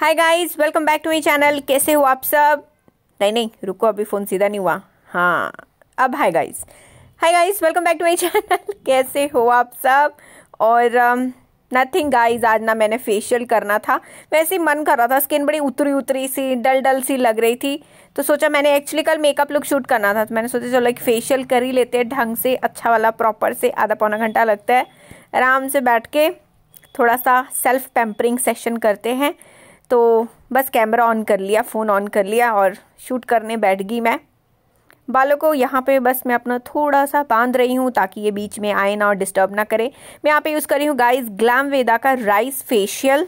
hi guys welcome back to my channel कैसे हो आप सब नहीं नहीं रुको अभी फ़ोन सीधा नहीं हुआ हाँ अब hi guys hi guys welcome back to my channel कैसे हो आप सब और नथिंग um, गाइस आज ना मैंने फेशियल करना था वैसे ही मन कर रहा था स्किन बड़ी उतरी उतरी सी डल डल सी लग रही थी तो सोचा मैंने एक्चुअली कल मेकअप लुक शूट करना था तो मैंने सोचा चलो एक फेशियल कर ही लेते हैं ढंग से अच्छा वाला प्रॉपर से आधा पौना घंटा लगता है आराम से बैठ के थोड़ा सा सेल्फ पेम्परिंग सेशन करते हैं तो बस कैमरा ऑन कर लिया फ़ोन ऑन कर लिया और शूट करने बैठ गई मैं बालों को यहाँ पे बस मैं अपना थोड़ा सा बांध रही हूँ ताकि ये बीच में आए ना और डिस्टर्ब ना करे मैं यहाँ पे यूज़ कर रही हूँ गाइस ग्लैम वेदा का राइस फेशियल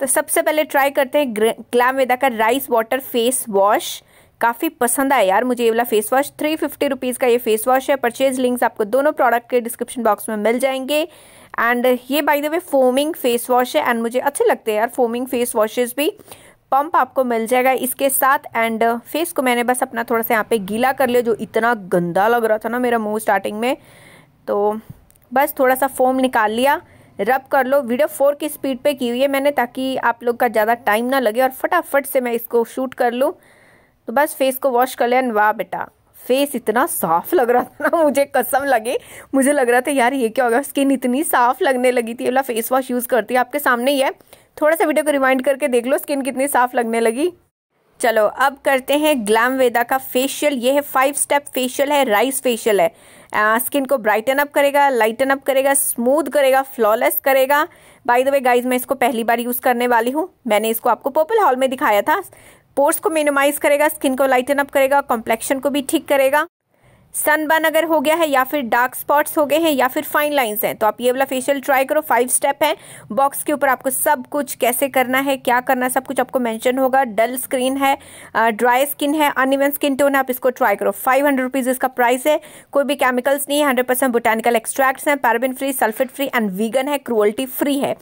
तो सबसे पहले ट्राई करते हैं ग्लैम वेदा का राइस वाटर फेस वॉश काफ़ी पसंद आया यार मुझे ये वाला face wash three fifty rupees का ये फेस वॉश है परचेज लिंक्स आपको दोनों प्रोडक्ट के डिस्क्रिप्शन बॉक्स में मिल जाएंगे एंड ये by the way foaming face wash है एंड मुझे अच्छे लगते हैं यार फोमिंग फेस वॉशेज़ भी पंप आपको मिल जाएगा इसके साथ एंड फेस को मैंने बस अपना थोड़ा सा यहाँ पे गीला कर लिया जो इतना गंदा लग रहा था ना मेरा मुंह स्टार्टिंग में तो बस थोड़ा सा फोम निकाल लिया रब कर लो वीडियो फोर की स्पीड पे की हुई है मैंने ताकि आप लोग का ज़्यादा टाइम ना लगे और फटाफट से मैं इसको शूट कर लूँ तो बस फेस को वॉश कर लिया वाह बेटा फेस इतना साफ लग रहा था ना मुझे कसम लगे मुझे लग रहा था यार ये क्या हो गया स्किन इतनी साफ लगने लगी थी बोला फेस वॉश यूज़ करती है आपके सामने ही है थोड़ा सा वीडियो को रिमाइंड करके देख लो स्किन कितनी साफ लगने लगी चलो अब करते हैं ग्लैम वेदा का फेशियल ये है फाइव स्टेप फेशियल है राइस फेशियल है आ, स्किन को ब्राइटन अप करेगा लाइटन अप करेगा स्मूथ करेगा फ्लॉलेस करेगा बाय द वे गाइज मैं इसको पहली बार यूज़ करने वाली हूँ मैंने इसको आपको पोपल हॉल में दिखाया था पोर्स को मिनिमाइज करेगा स्किन को लाइटन अप करेगा कॉम्प्लेक्शन को भी ठीक करेगा सनबर्न अगर हो गया है या फिर डार्क स्पॉट्स हो गए हैं या फिर फाइन लाइंस हैं तो आप ये वाला फेशियल ट्राई करो फाइव स्टेप है बॉक्स के ऊपर आपको सब कुछ कैसे करना है क्या करना है सब कुछ आपको मेंशन होगा डल स्क्रीन है ड्राई स्किन है अनइवन स्किन टोन है आप इसको ट्राई करो फाइव हंड्रेड इसका प्राइस है कोई भी केमिकल्स नहीं है हंड्रेड परसेंट बोटानिकल एक्सट्रैक्ट्स हैं paraben free sulphate free and vegan है क्रुअल्टी फ्री है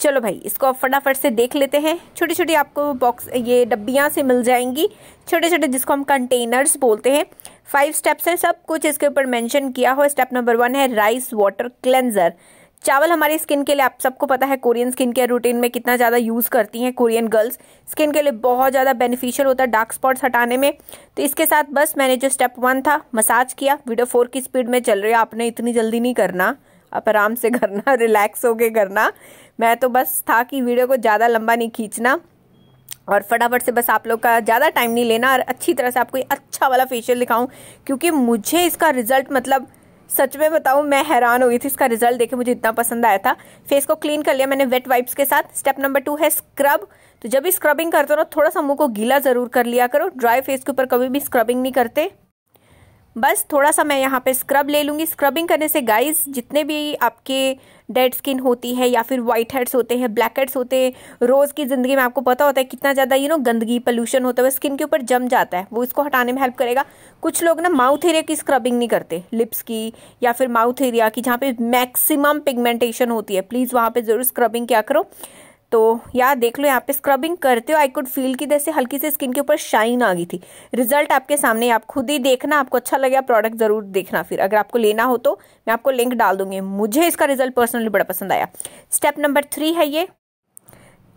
चलो भाई इसको आप फटाफट से देख लेते हैं छोटी छोटी आपको बॉक्स ये डब्बियाँ से मिल जाएंगी छोटे छोटे जिसको हम कंटेनर्स बोलते हैं फाइव स्टेप्स हैं सब कुछ इसके ऊपर मेंशन किया हो स्टेप नंबर वन है राइस वाटर क्लेंजर चावल हमारी स्किन के लिए आप सबको पता है कोरियन स्किन केयर रूटीन में कितना ज़्यादा यूज़ करती हैं कोरियन गर्ल्स स्किन के लिए बहुत ज़्यादा बेनिफिशियल होता है डार्क स्पॉट्स हटाने में तो इसके साथ बस मैंने जो स्टेप वन था मसाज किया वीडियो फोर की स्पीड में चल रही है आपने इतनी जल्दी नहीं करना आप आराम से करना रिलैक्स होके करना मैं तो बस था कि वीडियो को ज़्यादा लंबा नहीं खींचना और फटाफट से बस आप लोग का ज़्यादा टाइम नहीं लेना और अच्छी तरह से आपको एक अच्छा वाला फेशियल दिखाऊँ क्योंकि मुझे इसका रिजल्ट मतलब सच में बताऊँ मैं हैरान हुई थी इसका रिजल्ट देखे मुझे इतना पसंद आया था फेस को क्लीन कर लिया मैंने वेट वाइप्स के साथ स्टेप नंबर टू है स्क्रब तो जब भी स्क्रबिंग करते हो ना थोड़ा सा मुंह को गीला ज़रूर कर लिया करो ड्राई फेस के ऊपर कभी भी स्क्रबिंग नहीं करते बस थोड़ा सा मैं यहाँ पे स्क्रब ले लूँगी स्क्रबिंग करने से गाइस जितने भी आपके डेड स्किन होती है या फिर वाइट हेड्स होते हैं ब्लैक हेड्स होते हैं रोज़ की ज़िंदगी में आपको पता होता है कितना ज़्यादा यू नो गंदगी पोल्यूशन होता है स्किन के ऊपर जम जाता है वो इसको हटाने में हेल्प करेगा कुछ लोग ना माउथ एरिया की स्क्रबिंग नहीं करते लिप्स की या फिर माउथ एरिया की जहाँ पे मैक्सिमम पिगमेंटेशन होती है प्लीज़ वहाँ पर ज़रूर स्क्रबिंग क्या करो तो यार देख लो यहाँ पे स्क्रबिंग करते हो आई कुड फील की जैसे हल्की से स्किन के ऊपर शाइन आ गई थी रिजल्ट आपके सामने आप खुद ही देखना आपको अच्छा लगे प्रोडक्ट ज़रूर देखना फिर अगर आपको लेना हो तो मैं आपको लिंक डाल दूंगी मुझे इसका रिजल्ट पर्सनली बड़ा पसंद आया स्टेप नंबर थ्री है ये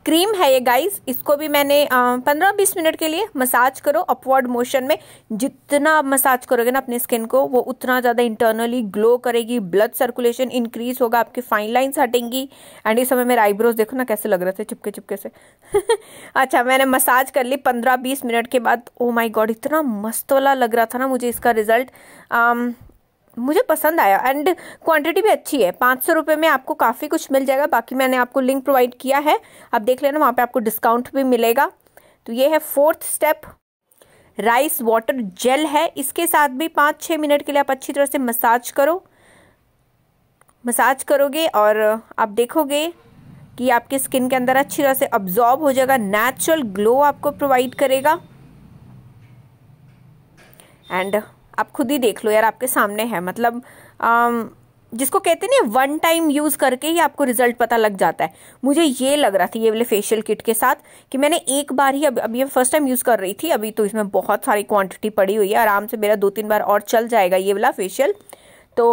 क्रीम है ये गाइस इसको भी मैंने पंद्रह बीस मिनट के लिए मसाज करो अपवर्ड मोशन में जितना आप मसाज करोगे ना अपने स्किन को वो उतना ज़्यादा इंटरनली ग्लो करेगी ब्लड सर्कुलेशन इंक्रीज होगा आपकी फाइन लाइन्स हटेंगी एंड इस समय मेरे आईब्रोज देखो ना कैसे लग रहे थे चिपके चिपके से अच्छा मैंने मसाज कर ली पंद्रह बीस मिनट के बाद ओ माई गॉड इतना मस्त वाला लग रहा था ना मुझे इसका रिजल्ट मुझे पसंद आया एंड क्वांटिटी भी अच्छी है पाँच सौ रुपये में आपको काफ़ी कुछ मिल जाएगा बाकी मैंने आपको लिंक प्रोवाइड किया है आप देख लेना वहाँ पे आपको डिस्काउंट भी मिलेगा तो ये है fourth step rice water gel है इसके साथ भी पाँच छः मिनट के लिए आप अच्छी तरह से मसाज करो मसाज करोगे और आप देखोगे कि आपके स्किन के अंदर अच्छी तरह से अब्जॉर्ब हो जाएगा नेचुरल ग्लो आपको प्रोवाइड करेगा एंड आप खुद ही देख लो यार आपके सामने है मतलब आम, जिसको कहते हैं वन टाइम यूज़ करके ही आपको रिजल्ट पता लग जाता है मुझे ये लग रहा था ये वाले फेशियल किट के साथ कि मैंने एक बार ही अब अभी फर्स्ट टाइम यूज़ कर रही थी अभी तो इसमें बहुत सारी क्वांटिटी पड़ी हुई है आराम से मेरा दो तीन बार और चल जाएगा ये वाला फेशियल तो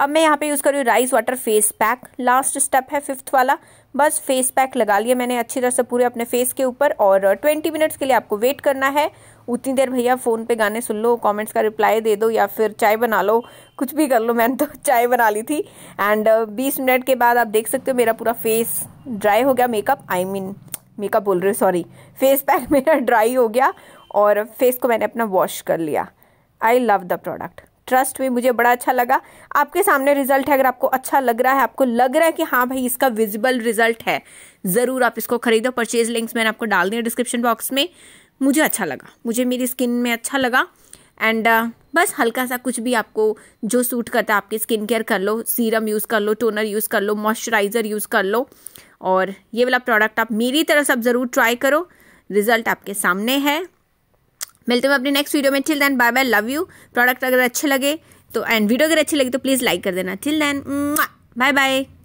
अब मैं यहाँ पे यूज़ कर रही हूँ rice water face pack last step है फिफ्थ वाला बस फेस पैक लगा लिया मैंने अच्छी तरह से पूरे अपने फेस के ऊपर और ट्वेंटी मिनट्स के लिए आपको वेट करना है उतनी देर भैया फ़ोन पे गाने सुन लो कमेंट्स का रिप्लाई दे दो या फिर चाय बना लो कुछ भी कर लो मैंने तो चाय बना ली थी एंड uh, बीस मिनट के बाद आप देख सकते हो मेरा पूरा फेस ड्राई हो गया मेकअप आई मीन मेकअप बोल रहे हो सॉरी फेस पैक मेरा ड्राई हो गया और फेस को मैंने अपना वॉश कर लिया I love the product trust भी मुझे बड़ा अच्छा लगा आपके सामने रिजल्ट है अगर आपको अच्छा लग रहा है आपको लग रहा है कि हाँ भाई इसका विजिबल रिजल्ट है ज़रूर आप इसको खरीदो परचेज लिंक्स मैंने आपको डाल दिया डिस्क्रिप्शन बॉक्स में मुझे अच्छा लगा मुझे मेरी स्किन में अच्छा लगा एंड uh, बस हल्का सा कुछ भी आपको जो सूट करता है आपकी स्किन केयर कर लो सीरम यूज़ कर लो टोनर यूज़ कर लो मॉइस्चराइज़र यूज़ कर लो और ये वाला प्रोडक्ट आप मेरी तरह से आप ज़रूर ट्राई करो रिज़ल्ट आपके सामने है मिलते हैं अपने नेक्स्ट वीडियो में till then bye bye love you product अगर अच्छे लगे तो एंड वीडियो अगर अच्छी लगी तो प्लीज़ लाइक कर देना टिल देन बाय बाय